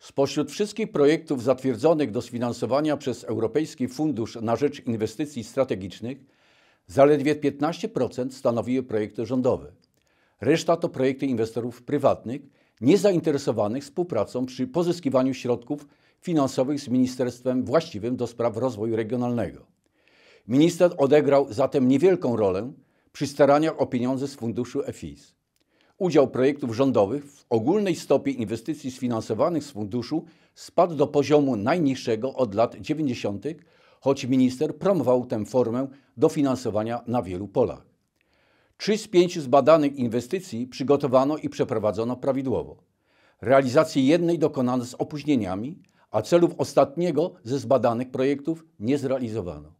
Spośród wszystkich projektów zatwierdzonych do sfinansowania przez Europejski Fundusz na Rzecz Inwestycji Strategicznych zaledwie 15% stanowiły projekty rządowe. Reszta to projekty inwestorów prywatnych niezainteresowanych współpracą przy pozyskiwaniu środków finansowych z ministerstwem właściwym do spraw rozwoju regionalnego. Minister odegrał zatem niewielką rolę przy staraniach o pieniądze z funduszu EFIS. Udział projektów rządowych w ogólnej stopie inwestycji sfinansowanych z funduszu spadł do poziomu najniższego od lat 90., choć minister promował tę formę dofinansowania na wielu polach. Trzy z pięciu zbadanych inwestycji przygotowano i przeprowadzono prawidłowo. Realizację jednej dokonano z opóźnieniami, a celów ostatniego ze zbadanych projektów nie zrealizowano.